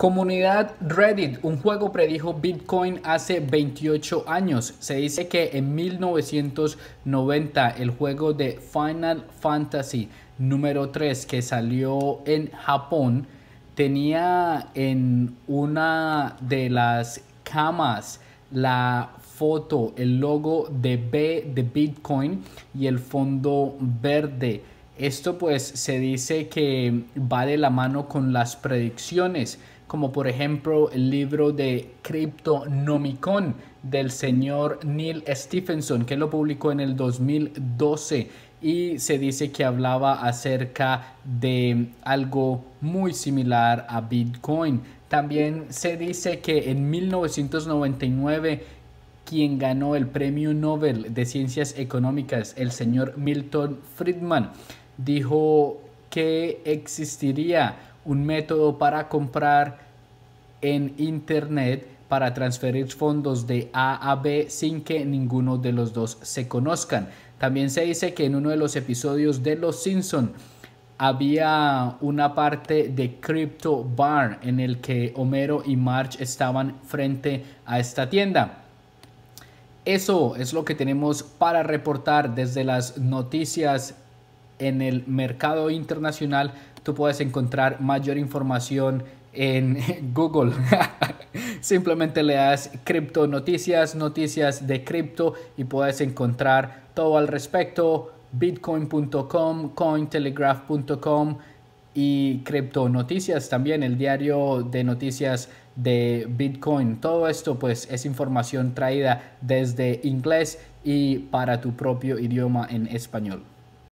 Comunidad Reddit, un juego predijo Bitcoin hace 28 años. Se dice que en 1990 el juego de Final Fantasy número 3 que salió en Japón tenía en una de las camas la foto, el logo de B de Bitcoin y el fondo verde esto pues se dice que va de la mano con las predicciones, como por ejemplo el libro de Cryptonomicon del señor Neil Stephenson, que lo publicó en el 2012 y se dice que hablaba acerca de algo muy similar a Bitcoin. También se dice que en 1999 quien ganó el premio Nobel de Ciencias Económicas, el señor Milton Friedman, dijo que existiría un método para comprar en Internet para transferir fondos de A a B sin que ninguno de los dos se conozcan. También se dice que en uno de los episodios de Los Simpson había una parte de Crypto Bar en el que Homero y March estaban frente a esta tienda. Eso es lo que tenemos para reportar desde las noticias en el mercado internacional, tú puedes encontrar mayor información en Google. Simplemente le das cripto noticias, noticias de cripto y puedes encontrar todo al respecto. Bitcoin.com, Cointelegraph.com y Cripto Noticias también, el diario de noticias de Bitcoin. Todo esto pues es información traída desde inglés y para tu propio idioma en español.